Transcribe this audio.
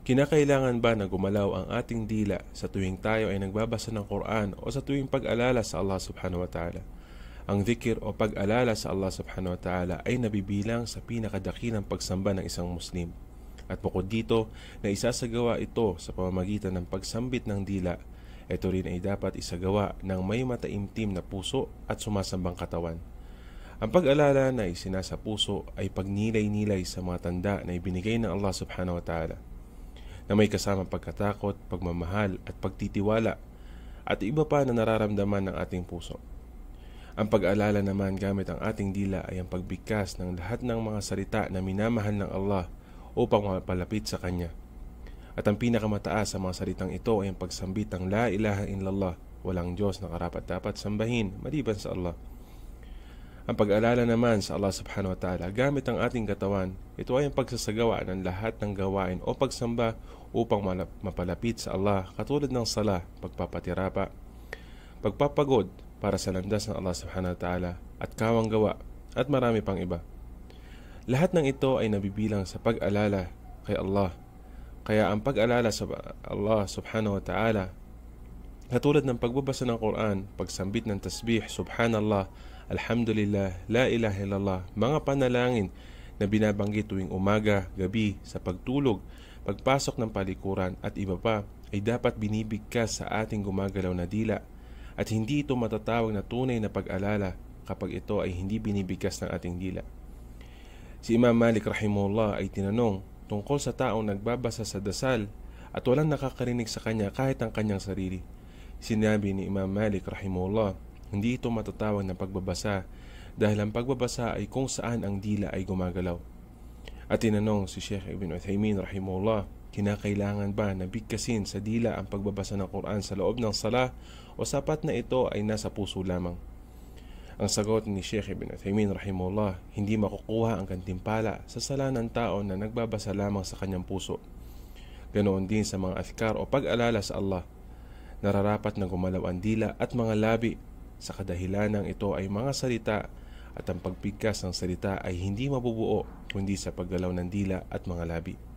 Kinakailangan ba na gumalaw ang ating dila sa tuwing tayo ay nagbabasa ng Quran o sa tuwing pag-alala sa Allah subhanahu wa ta'ala? Ang dhikr o pag-alala sa Allah subhanahu wa ta'ala ay nabibilang sa pinakadakilang pagsamba ng isang Muslim. At bukod dito, na isasagawa ito sa pamamagitan ng pagsambit ng dila, ito rin ay dapat isagawa ng may mataimtim na puso at sumasambang katawan. Ang pag-alala na isinasa puso ay pagnilay-nilay sa mga tanda na ibinigay ng Allah subhanahu wa ta'ala na may kasamang pagkatakot, pagmamahal at pagtitiwala at iba pa na nararamdaman ng ating puso. Ang pag-alala naman gamit ang ating dila ay ang pagbigkas ng lahat ng mga salita na minamahal ng Allah upang mapalapit sa Kanya. At ang pinakamataas sa mga salitang ito ay ang pagsambit ng La ilaha illallah, walang Diyos na karapat dapat sambahin maliban sa Allah. Ang pag-alala naman sa Allah subhanahu wa ta'ala gamit ang ating katawan, ito ay ang pagsasagawa ng lahat ng gawain o pagsamba upang mapalapit sa Allah katulad ng sala, pagpapatirapa, pagpapagod para sa landas ng Allah subhanahu wa ta'ala at kawang gawa at marami pang iba. Lahat ng ito ay nabibilang sa pag-alala kay Allah. Kaya ang pag-alala sa Allah subhanahu wa ta'ala katulad ng pagbabasa ng Quran, pagsambit ng tasbih, subhanallah, alhamdulillah, la ilaha illallah, mga panalangin na binabanggit tuwing umaga, gabi, sa pagtulog, pagpasok ng palikuran at iba pa ay dapat binibigkas sa ating gumagalaw na dila at hindi ito matatawag na tunay na pag-alala kapag ito ay hindi binibigkas ng ating dila. Si Imam Malik rahimullah ay tinanong tungkol sa taong nagbabasa sa dasal at walang nakakarinig sa kanya kahit ang kanyang sarili. Sinabi ni Imam Malik rahimullah, hindi ito matatawag na pagbabasa dahil ang pagbabasa ay kung saan ang dila ay gumagalaw. At tinanong si Sheikh Ibn Uthaymeen rahimahullah, kinakailangan ba na bigkasin sa dila ang pagbabasa ng Quran sa loob ng sala o sapat na ito ay nasa puso lamang? Ang sagot ni Sheikh Ibn Uthaymeen rahimahullah, hindi makukuha ang gantimpala sa sala ng tao na nagbabasa lamang sa kanyang puso. Ganoon din sa mga athkar o pag-alala sa Allah. Nararapat na gumalaw ang dila at mga labi sa ng ito ay mga salita at ang pagpigkas ng salita ay hindi mabubuo kundi sa paggalaw ng dila at mga labi.